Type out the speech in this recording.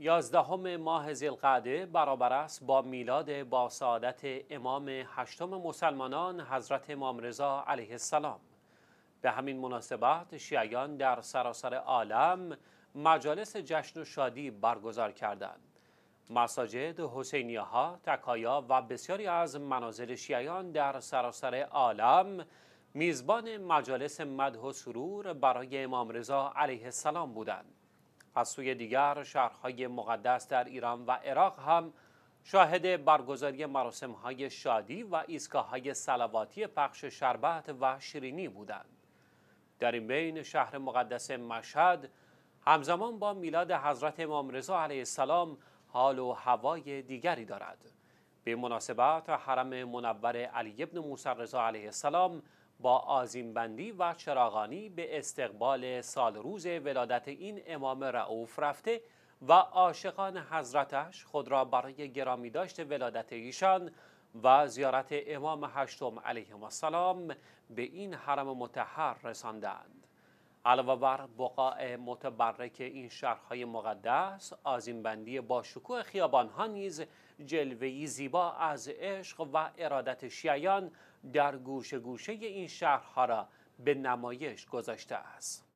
یازدهم ماه زیلقده برابر است با میلاد با سعادت امام هشتم مسلمانان حضرت امام رضا علیه السلام به همین مناسبت شیعیان در سراسر عالم مجالس جشن و شادی برگزار کردند مساجد حسینیه ها تکایا و بسیاری از منازل شیعیان در سراسر عالم میزبان مجالس مدح و سرور برای امام رضا علیه السلام بودند از سوی دیگر شهرهای مقدس در ایران و عراق هم شاهد برگزاری مراسم های شادی و ایستگاه های سلواتی پخش شربت و شیرینی بودند. در این بین شهر مقدس مشهد همزمان با میلاد حضرت امام رضا علیه السلام حال و هوای دیگری دارد. به مناسبت حرم منور علی ابن موسی رضا علیه السلام با آزیمبندی و چراغانی به استقبال سال روز ولادت این امام رعوف رفته و عاشقان حضرتش خود را برای گرامی داشت ولادت ایشان و زیارت امام هشتم علیه السلام به این حرم متحر رساندند. علاوه بر بقاع متبرک این شهرهای مقدس آزیمبندی با شکوه خیابانها نیز جلوهای زیبا از عشق و ارادت شیعیان در گوشه گوشه این شهرها را به نمایش گذاشته است